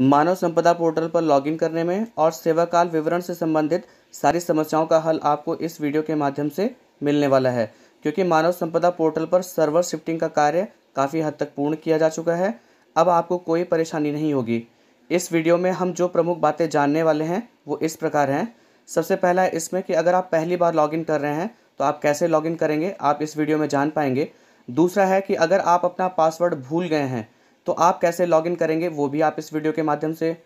मानव संपदा पोर्टल पर लॉगिन करने में और सेवाकाल विवरण से संबंधित सारी समस्याओं का हल आपको इस वीडियो के माध्यम से मिलने वाला है क्योंकि मानव संपदा पोर्टल पर सर्वर शिफ्टिंग का कार्य काफ़ी हद तक पूर्ण किया जा चुका है अब आपको कोई परेशानी नहीं होगी इस वीडियो में हम जो प्रमुख बातें जानने वाले हैं वो इस प्रकार हैं सबसे पहला है इसमें कि अगर आप पहली बार लॉगिन कर रहे हैं तो आप कैसे लॉगिन करेंगे आप इस वीडियो में जान पाएंगे दूसरा है कि अगर आप अपना पासवर्ड भूल गए हैं तो आप कैसे लॉगिन करेंगे वो भी आप इस वीडियो के माध्यम से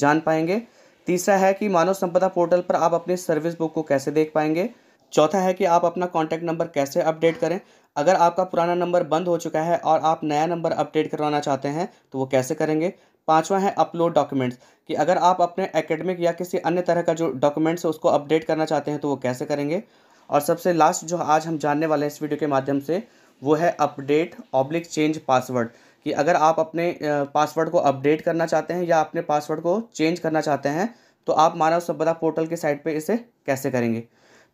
जान पाएंगे तीसरा है कि मानव संपदा पोर्टल पर आप अपनी सर्विस बुक को कैसे देख पाएंगे चौथा है कि आप अपना कॉन्टैक्ट नंबर कैसे अपडेट करें अगर आपका पुराना नंबर बंद हो चुका है और आप नया नंबर अपडेट करवाना चाहते हैं तो वो कैसे करेंगे पांचवा है अपलोड डॉक्यूमेंट्स कि अगर आप अपने एकेडमिक या किसी अन्य तरह का जो डॉक्यूमेंट्स है उसको अपडेट करना चाहते हैं तो वो कैसे करेंगे और सबसे लास्ट जो आज हम जानने वाले हैं इस वीडियो के माध्यम से वो है अपडेट ऑब्लिक चेंज पासवर्ड कि अगर आप अपने पासवर्ड को अपडेट करना चाहते हैं या अपने पासवर्ड को चेंज करना चाहते हैं तो आप मानव सभ्यता पोर्टल के साइट पर इसे कैसे करेंगे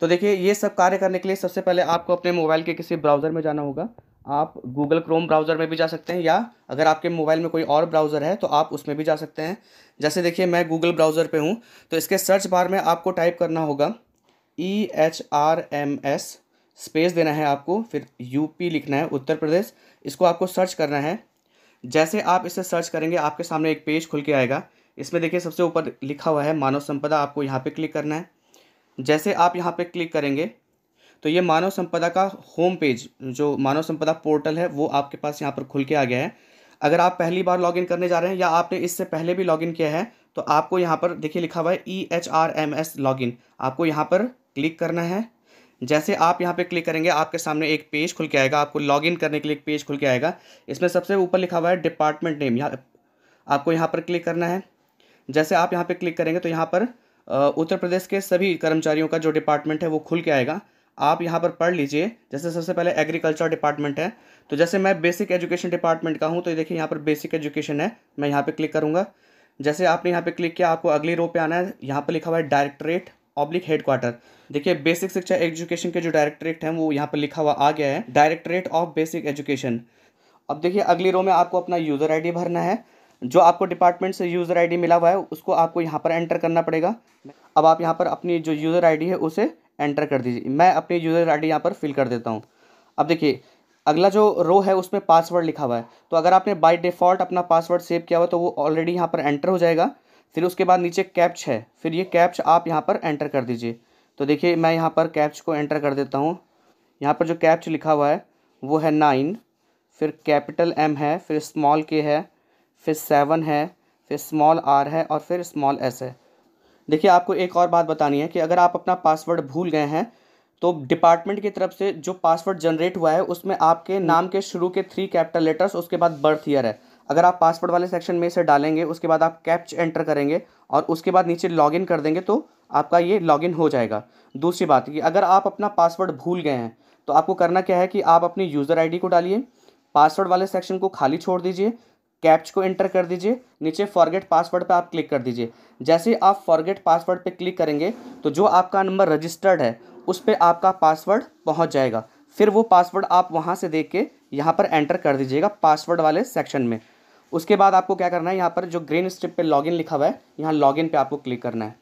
तो देखिए ये सब कार्य करने के लिए सबसे पहले आपको अपने मोबाइल के किसी ब्राउज़र में जाना होगा आप गूगल क्रोम ब्राउज़र में भी जा सकते हैं या अगर आपके मोबाइल में कोई और ब्राउज़र है तो आप उसमें भी जा सकते हैं जैसे देखिए मैं गूगल ब्राउज़र पर हूँ तो इसके सर्च बार में आपको टाइप करना होगा E H R M S space देना है आपको फिर यूपी लिखना है उत्तर प्रदेश इसको आपको सर्च करना है जैसे आप इसे सर्च करेंगे आपके सामने एक पेज खुल के आएगा इसमें देखिए सबसे ऊपर लिखा हुआ है मानव संपदा आपको यहाँ पे क्लिक करना है जैसे आप यहाँ पे क्लिक करेंगे तो ये मानव संपदा का होम पेज जो मानव संपदा पोर्टल है वो आपके पास यहाँ पर खुल के आ गया है अगर आप पहली बार लॉगिन करने जा रहे हैं या आपने इससे पहले भी लॉगिन किया है तो आपको यहाँ पर देखिए लिखा हुआ है E H R M S login आपको यहाँ पर क्लिक करना है जैसे आप यहाँ पे क्लिक करेंगे आपके सामने एक पेज खुल के आएगा आपको लॉगिन करने के लिए एक पेज खुल के आएगा इसमें सबसे ऊपर लिखा हुआ है डिपार्टमेंट नेम यहाँ आपको यहाँ पर क्लिक करना है जैसे आप यहाँ पर क्लिक करेंगे तो यहाँ पर उत्तर प्रदेश के सभी कर्मचारियों का जो डिपार्टमेंट है वो खुल के आएगा आप यहाँ पर पढ़ लीजिए जैसे सबसे पहले एग्रीकल्चर डिपार्टमेंट है तो जैसे मैं बेसिक एजुकेशन डिपार्टमेंट का हूँ तो ये देखिए यहाँ पर बेसिक एजुकेशन है मैं यहाँ पर क्लिक करूँगा जैसे आपने यहाँ पर क्लिक किया आपको अगली रो पे आना है यहाँ पर लिखा हुआ है डायरेक्टरेट ऑब्लिक हेडक्वार्टर देखिए बेसिक शिक्षा एजुकेशन के जो डायरेक्टरेट हैं वो यहाँ पर लिखा हुआ आ गया है डायरेक्टरेट ऑफ बेसिक एजुकेशन अब देखिए अगली रो में आपको अपना यूज़र आईडी भरना है जो आपको डिपार्टमेंट से यूज़र आईडी मिला हुआ है उसको आपको यहाँ पर एंटर करना पड़ेगा अब आप यहाँ पर अपनी जो यूज़र आई है उसे एंटर कर दीजिए मैं अपनी यूज़र आई यहाँ पर फिल कर देता हूँ अब देखिए अगला जो रो है उसमें पासवर्ड लिखा हुआ है तो अगर आपने बाई डिफ़ॉल्ट अपना पासवर्ड सेव किया हुआ तो वो ऑलरेडी यहाँ पर एंटर हो जाएगा फिर उसके बाद नीचे कैप्च है फिर ये कैप्च आप यहाँ पर एंटर कर दीजिए तो देखिए मैं यहाँ पर कैप्च को एंटर कर देता हूँ यहाँ पर जो कैप्च लिखा हुआ है वो है नाइन फिर कैपिटल एम है फिर स्मॉल के है फिर सेवन है फिर स्मॉल आर है और फिर स्मॉल एस है देखिए आपको एक और बात बतानी है कि अगर आप अपना पासवर्ड भूल गए हैं तो डिपार्टमेंट की तरफ से जो पासवर्ड जनरेट हुआ है उसमें आपके नाम के शुरू के थ्री कैपिटल लेटर्स उसके बाद बर्थ ईयर है अगर आप पासवर्ड वाले सेक्शन में इसे डालेंगे उसके बाद आप कैप्च एंटर करेंगे और उसके बाद नीचे लॉगिन कर देंगे तो आपका ये लॉगिन हो जाएगा दूसरी बात कि अगर आप अपना पासवर्ड भूल गए हैं तो आपको करना क्या है कि आप अपनी यूज़र आईडी को डालिए पासवर्ड वाले सेक्शन को खाली छोड़ दीजिए कैप्च को एंटर कर दीजिए नीचे फॉरगेट पासवर्ड पर आप क्लिक कर दीजिए जैसे आप फॉरगेट पासवर्ड पर क्लिक करेंगे तो जो आपका नंबर रजिस्टर्ड है उस पर आपका पासवर्ड पहुँच जाएगा फिर वो पासवर्ड आप वहाँ से देख के यहाँ पर एंटर कर दीजिएगा पासवर्ड वाले सेक्शन में उसके बाद आपको क्या करना है यहाँ पर जो ग्रीन स्ट्रिप पे लॉगिन लिखा हुआ है यहाँ लॉगिन पे आपको क्लिक करना है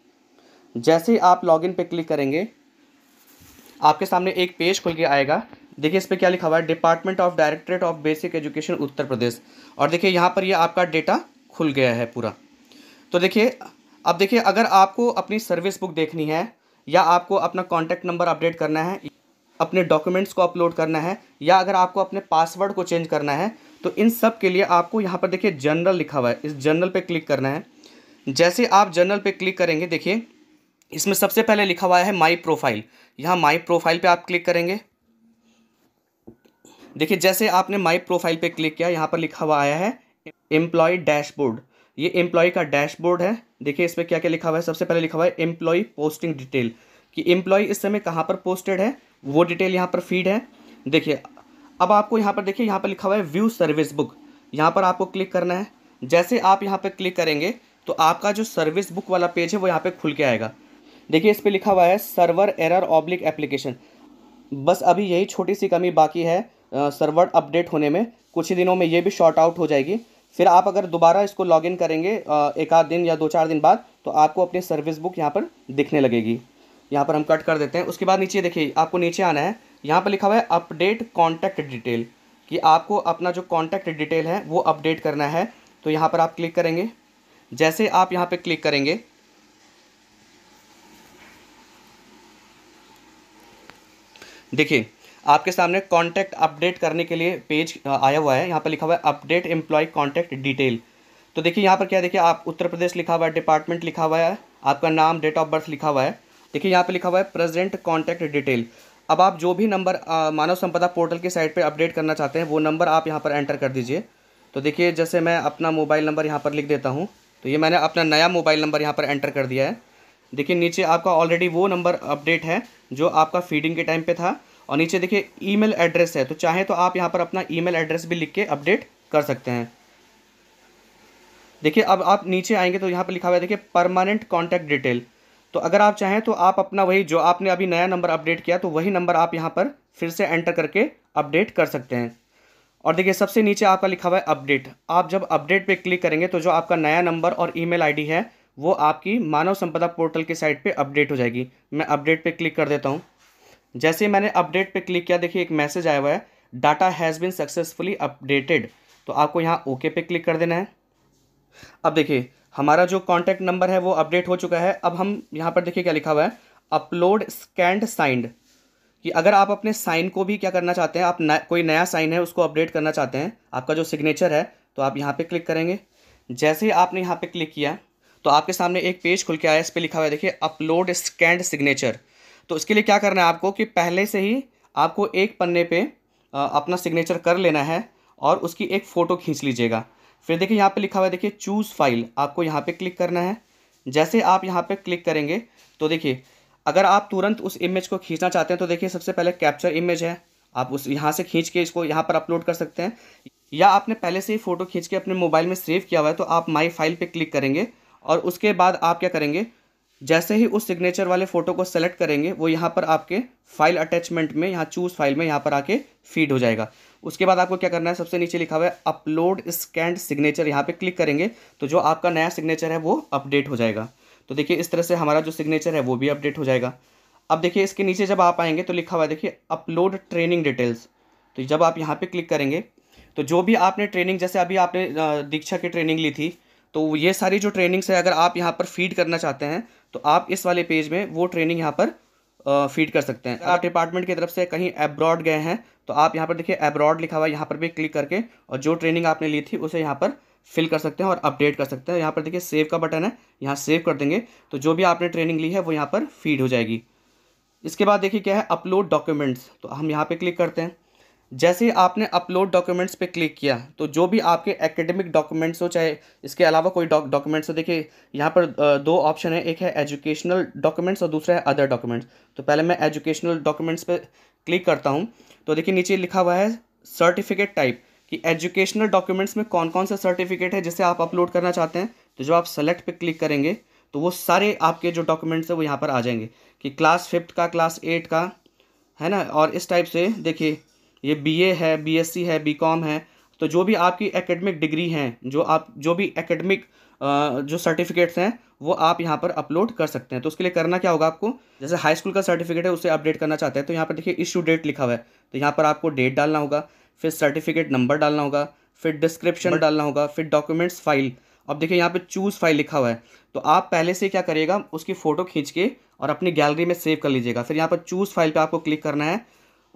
जैसे आप लॉगिन पे क्लिक करेंगे आपके सामने एक पेज खुल के आएगा देखिए इस पर क्या लिखा हुआ है department of directorate of basic education Uttar Pradesh और देखिए यहाँ पर ये यह आपका डेटा खुल गया है पूरा तो देखिए अब देखिए अगर आपको अपनी सर्विस बुक देखनी है या आपको अपना कॉन्टैक्ट नंबर अपडेट करना है अपने डॉक्यूमेंट्स को अपलोड करना है या अगर आपको अपने पासवर्ड को चेंज करना है तो इन सब के लिए आपको यहाँ पर देखिए जनरल लिखा हुआ है इस जनरल पे क्लिक करना है जैसे आप जनरल पे क्लिक करेंगे देखिए इसमें सबसे पहले लिखा हुआ है माई प्रोफाइल यहाँ माई प्रोफाइल पे आप क्लिक करेंगे देखिए जैसे आपने माई प्रोफाइल पे क्लिक किया यहाँ पर लिखा हुआ आया है एम्प्लॉय डैशबोर्ड ये एम्प्लॉय का डैशबोर्ड है देखिए इस पर क्या क्या लिखा हुआ है सबसे पहले लिखा हुआ है एम्प्लॉय पोस्टिंग डिटेल कि एम्प्लॉय इस समय कहाँ पर पोस्टेड है वो डिटेल यहाँ पर फीड है देखिए अब आपको यहाँ पर देखिए यहाँ पर लिखा हुआ है व्यू सर्विस बुक यहाँ पर आपको क्लिक करना है जैसे आप यहाँ पर क्लिक करेंगे तो आपका जो सर्विस बुक वाला पेज है वो यहाँ पर खुल के आएगा देखिए इस पर लिखा हुआ है सर्वर एरर ऑब्लिक एप्लीकेशन बस अभी यही छोटी सी कमी बाकी है सर्वर अपडेट होने में कुछ ही दिनों में ये भी शॉर्ट आउट हो जाएगी फिर आप अगर दोबारा इसको लॉगिन करेंगे एक आध दिन या दो चार दिन बाद तो आपको अपनी सर्विस बुक यहाँ पर दिखने लगेगी यहाँ पर हम कट कर देते हैं उसके बाद नीचे देखिए आपको नीचे आना है यहाँ पर लिखा हुआ है अपडेट कॉन्टैक्ट डिटेल कि आपको अपना जो कॉन्टैक्ट डिटेल है वो अपडेट करना है तो यहाँ पर आप क्लिक करेंगे जैसे आप यहाँ पर क्लिक करेंगे देखिए आपके सामने कॉन्टैक्ट अपडेट करने के लिए पेज आया हुआ है यहाँ पर लिखा हुआ है अपडेट एम्प्लॉय कॉन्टैक्ट डिटेल तो देखिए यहाँ पर क्या देखिए आप उत्तर प्रदेश लिखा हुआ है डिपार्टमेंट लिखा हुआ है आपका नाम डेट ऑफ बर्थ लिखा हुआ है देखिए यहाँ पर लिखा हुआ है प्रेजेंट कॉन्टैक्ट डिटेल अब आप जो भी नंबर मानव संपदा पोर्टल की साइट पे अपडेट करना चाहते हैं वो नंबर आप यहाँ पर एंटर कर दीजिए तो देखिए जैसे मैं अपना मोबाइल नंबर यहाँ पर लिख देता हूँ तो ये मैंने अपना नया मोबाइल नंबर यहाँ पर एंटर कर दिया है देखिए नीचे आपका ऑलरेडी वो नंबर अपडेट है जो आपका फीडिंग के टाइम पे था और नीचे देखिए ईमेल एड्रेस है तो चाहे तो आप यहाँ पर अपना ईमेल एड्रेस भी लिख के अपडेट कर सकते हैं देखिए अब आप नीचे आएंगे तो यहाँ पर लिखा हुआ है देखिए परमानेंट कॉन्टैक्ट डिटेल तो अगर आप चाहें तो आप अपना वही जो आपने अभी नया नंबर अपडेट किया तो वही नंबर आप यहाँ पर फिर से एंटर करके अपडेट कर सकते हैं और देखिए सबसे नीचे आपका लिखा हुआ है अपडेट आप जब अपडेट पे क्लिक करेंगे तो जो आपका नया नंबर और ईमेल आईडी है वो आपकी मानव संपदा पोर्टल के साइट पे अपडेट हो जाएगी मैं अपडेट पे क्लिक कर देता हूँ जैसे मैंने अपडेट पे क्लिक किया देखिए एक मैसेज आया हुआ है data has been successfully updated तो आपको यहाँ ओके पे क्लिक कर देना है अब देखिए हमारा जो कॉन्टैक्ट नंबर है वो अपडेट हो चुका है अब हम यहाँ पर देखिए क्या लिखा हुआ है अपलोड स्कैंड साइंड कि अगर आप अपने साइन को भी क्या करना चाहते हैं आप न, कोई नया साइन है उसको अपडेट करना चाहते हैं आपका जो सिग्नेचर है तो आप यहाँ पे क्लिक करेंगे जैसे ही आपने यहाँ पे क्लिक किया तो आपके सामने एक पेज खुल के आया इस पर लिखा हुआ है देखिए अपलोड स्कैंड सिग्नेचर तो इसके लिए क्या करना है आपको कि पहले से ही आपको एक पन्ने पे अपना सिग्नेचर कर लेना है और उसकी एक फ़ोटो खींच लीजिएगा फिर देखिए यहाँ पे लिखा हुआ है देखिए चूज़ फाइल आपको यहाँ पे क्लिक करना है जैसे आप यहाँ पे क्लिक करेंगे तो देखिए अगर आप तुरंत उस इमेज को खींचना चाहते हैं तो देखिए सबसे पहले कैप्चर इमेज है आप उस यहाँ से खींच के इसको यहाँ पर अपलोड कर सकते हैं या आपने पहले से ही फ़ोटो खींच के अपने मोबाइल में सेव किया हुआ है तो आप माई फाइल पर क्लिक करेंगे और उसके बाद आप क्या करेंगे जैसे ही उस सिग्नेचर वाले फ़ोटो को सेलेक्ट करेंगे वो यहाँ पर आपके फाइल अटैचमेंट में यहाँ चूज़ फाइल में यहाँ पर आके फीड हो जाएगा उसके बाद आपको क्या करना है सबसे नीचे लिखा हुआ है अपलोड स्कैंड सिग्नेचर यहाँ पे क्लिक करेंगे तो जो आपका नया सिग्नेचर है वो अपडेट हो जाएगा तो देखिए इस तरह से हमारा जो सिग्नेचर है वो भी अपडेट हो जाएगा अब देखिए इसके नीचे जब आप आएंगे तो लिखा हुआ है देखिए अपलोड ट्रेनिंग डिटेल्स तो जब आप यहाँ पर क्लिक करेंगे तो जो भी आपने ट्रेनिंग जैसे अभी आपने दीक्षा की ट्रेनिंग ली थी तो ये सारी जो ट्रेनिंग्स है अगर आप यहाँ पर फीड करना चाहते हैं तो आप इस वाले पेज में वो ट्रेनिंग यहाँ पर फीड कर सकते हैं आप डिपार्टमेंट की तरफ से कहीं एब्रॉड गए हैं तो आप यहाँ पर देखिए एब्रॉड लिखा हुआ है यहाँ पर भी क्लिक करके और जो ट्रेनिंग आपने ली थी उसे यहाँ पर फिल कर सकते हैं और अपडेट कर सकते हैं यहाँ पर देखिए सेव का बटन है यहाँ सेव कर देंगे तो जो भी आपने ट्रेनिंग ली है वो यहाँ पर फीड हो जाएगी इसके बाद देखिए क्या है अपलोड डॉक्यूमेंट्स तो हम यहाँ पर क्लिक करते हैं जैसे आपने अपलोड डॉक्यूमेंट्स पे क्लिक किया तो जो भी आपके एकेडमिक डॉक्यूमेंट्स हो चाहे इसके अलावा कोई डॉक्यूमेंट्स हो देखिए यहाँ पर दो ऑप्शन है एक है एजुकेशनल डॉक्यूमेंट्स और दूसरा है अदर डॉक्यूमेंट्स तो पहले मैं एजुकेशनल डॉक्यूमेंट्स पे क्लिक करता हूँ तो देखिए नीचे लिखा हुआ है सर्टिफिकेट टाइप कि एजुकेशनल डॉक्यूमेंट्स में कौन कौन सा सर्टिफिकेट है जिसे आप अपलोड करना चाहते हैं तो जो आप सेलेक्ट पर क्लिक करेंगे तो वो सारे आपके जो डॉक्यूमेंट्स हैं वो यहाँ पर आ जाएंगे कि क्लास फिफ्थ का क्लास एट का है ना और इस टाइप से देखिए ये बीए है बीएससी है बीकॉम है तो जो भी आपकी एकेडमिक डिग्री हैं जो आप जो भी एकेडमिक जो सर्टिफिकेट्स हैं वो आप यहाँ पर अपलोड कर सकते हैं तो उसके लिए करना क्या होगा आपको जैसे हाई स्कूल का सर्टिफिकेट है उसे अपडेट करना चाहते हैं तो यहाँ पर देखिए इशू डेट लिखा हुआ है तो यहाँ पर आपको डेट डालना होगा फिर सर्टिफिकेट नंबर डालना होगा फिर डिस्क्रिप्शन डालना होगा फिर डॉक्यूमेंट्स फाइल अब देखिए यहाँ पर चूज़ फाइल लिखा हुआ है तो आप पहले से क्या करिएगा उसकी फ़ोटो खींच के और अपनी गैलरी में सेव कर लीजिएगा फिर यहाँ पर चूज़ फाइल पर आपको क्लिक करना है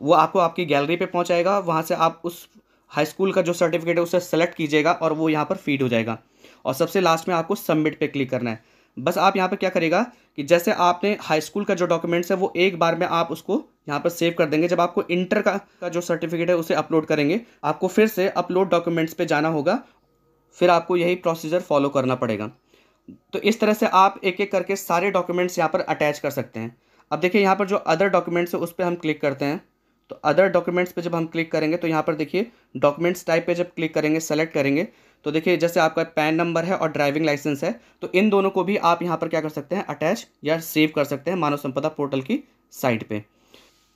वो आपको आपकी गैलरी पे पहुंचाएगा वहाँ से आप उस हाई स्कूल का जो सर्टिफिकेट है उसे सेलेक्ट कीजिएगा और वो यहाँ पर फीड हो जाएगा और सबसे लास्ट में आपको सबमिट पे क्लिक करना है बस आप यहाँ पर क्या करेगा कि जैसे आपने हाई स्कूल का जो डॉक्यूमेंट्स है वो एक बार में आप उसको यहाँ पर सेव कर देंगे जब आपको इंटर का, का जो सर्टिफिकेट है उसे अपलोड करेंगे आपको फिर से अपलोड डॉक्यूमेंट्स पर जाना होगा फिर आपको यही प्रोसीजर फॉलो करना पड़ेगा तो इस तरह से आप एक एक करके सारे डॉक्यूमेंट्स यहाँ पर अटैच कर सकते हैं अब देखिए यहाँ पर जो अदर डॉक्यूमेंट्स है उस पर हम क्लिक करते हैं तो अदर डॉक्यूमेंट्स पे जब हम क्लिक करेंगे तो यहाँ पर देखिए डॉक्यूमेंट्स टाइप पे जब क्लिक करेंगे सेलेक्ट करेंगे तो देखिए जैसे आपका पैन नंबर है और ड्राइविंग लाइसेंस है तो इन दोनों को भी आप यहाँ पर क्या कर सकते हैं अटैच या सेव कर सकते हैं मानव संपदा पोर्टल की साइट पर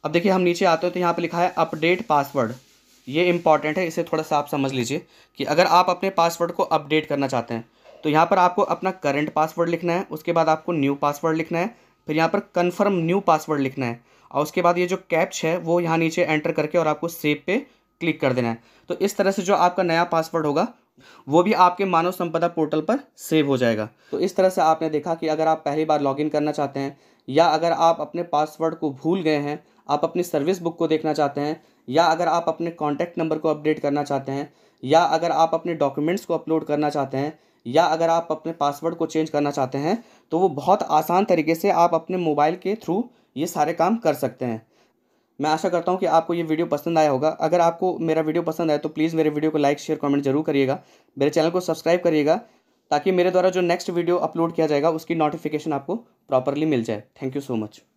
अब देखिए हम नीचे आते हैं तो यहाँ पर लिखा है अपडेट पासवर्ड ये इंपॉर्टेंट है इसे थोड़ा सा आप समझ लीजिए कि अगर आप अपने पासवर्ड को अपडेट करना चाहते हैं तो यहाँ पर आपको अपना करंट पासवर्ड लिखना है उसके बाद आपको न्यू पासवर्ड लिखना है फिर यहाँ पर कन्फर्म न्यू पासवर्ड लिखना है और उसके बाद ये जो कैप्च है वो यहाँ नीचे एंटर करके और आपको सेव पे क्लिक कर देना है तो इस तरह से जो आपका नया पासवर्ड होगा वो भी आपके मानव संपदा पोर्टल पर सेव हो जाएगा तो इस तरह से आपने देखा कि अगर आप पहली बार लॉगिन करना चाहते हैं या अगर आप अपने पासवर्ड को भूल गए हैं आप अपनी सर्विस बुक को देखना चाहते हैं या अगर आप अपने कॉन्टैक्ट नंबर को अपडेट करना चाहते हैं या अगर आप अपने डॉक्यूमेंट्स को अपलोड करना चाहते हैं या अगर आप अपने पासवर्ड को चेंज करना चाहते हैं तो वो बहुत आसान तरीके से आप अपने मोबाइल के थ्रू ये सारे काम कर सकते हैं मैं आशा करता हूँ कि आपको ये वीडियो पसंद आया होगा अगर आपको मेरा वीडियो पसंद आया तो प्लीज़ मेरे वीडियो को लाइक शेयर कमेंट जरूर करिएगा मेरे चैनल को सब्सक्राइब करिएगा ताकि मेरे द्वारा जो नेक्स्ट वीडियो अपलोड किया जाएगा उसकी नोटिफिकेशन आपको प्रॉपरली मिल जाए थैंक यू सो मच